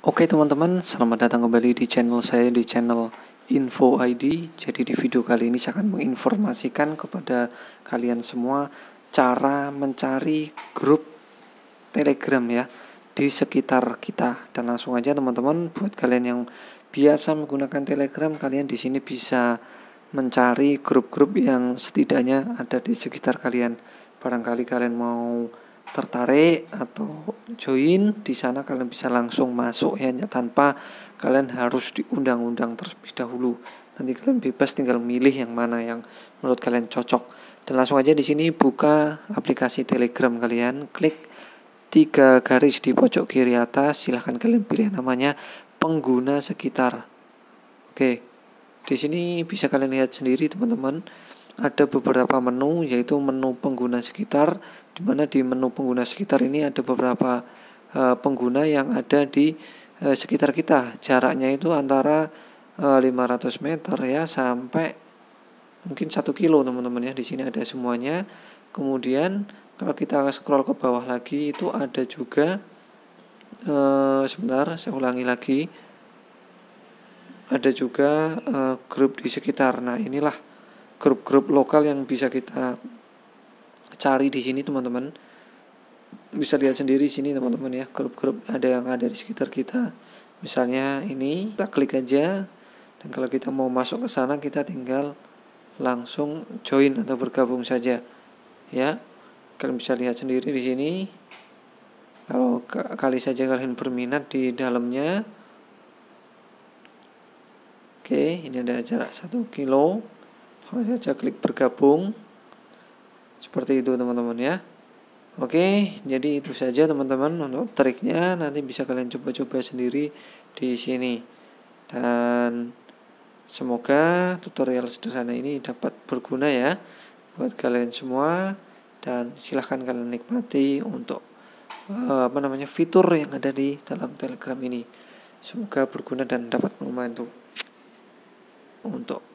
Oke teman-teman, selamat datang kembali di channel saya di channel Info ID. Jadi di video kali ini saya akan menginformasikan kepada kalian semua cara mencari grup Telegram ya di sekitar kita. Dan langsung aja teman-teman buat kalian yang biasa menggunakan Telegram, kalian di sini bisa mencari grup-grup yang setidaknya ada di sekitar kalian. Barangkali kalian mau tertarik atau join di sana kalian bisa langsung masuk ya tanpa kalian harus diundang-undang terlebih dahulu nanti kalian bebas tinggal milih yang mana yang menurut kalian cocok dan langsung aja di sini buka aplikasi telegram kalian klik tiga garis di pojok kiri atas silahkan kalian pilih namanya pengguna sekitar oke di sini bisa kalian lihat sendiri teman-teman ada beberapa menu yaitu menu pengguna sekitar di mana di menu pengguna sekitar ini ada beberapa uh, pengguna yang ada di uh, sekitar kita. Jaraknya itu antara uh, eh, 500 meter ya sampai mungkin satu kilo teman-teman ya di sini ada semuanya. Kemudian kalau kita scroll ke bawah lagi itu ada juga uh, sebentar saya ulangi lagi ada juga uh, grup di sekitar nah inilah grup-grup lokal yang bisa kita cari di sini teman-teman bisa lihat sendiri sini teman-teman ya grup-grup ada yang ada di sekitar kita misalnya ini kita klik aja dan kalau kita mau masuk ke sana kita tinggal langsung join atau bergabung saja ya kalian bisa lihat sendiri di sini kalau kali saja kalian berminat di dalamnya oke ini ada jarak satu kilo Langsung oh ya, saja klik bergabung. Seperti itu teman-teman ya. Oke, jadi itu saja teman-teman untuk triknya. Nanti bisa kalian coba-coba sendiri di sini. Dan semoga tutorial sederhana ini dapat berguna ya buat kalian semua dan silahkan kalian nikmati untuk eh, apa namanya fitur yang ada di dalam Telegram ini. Semoga berguna dan dapat membantu untuk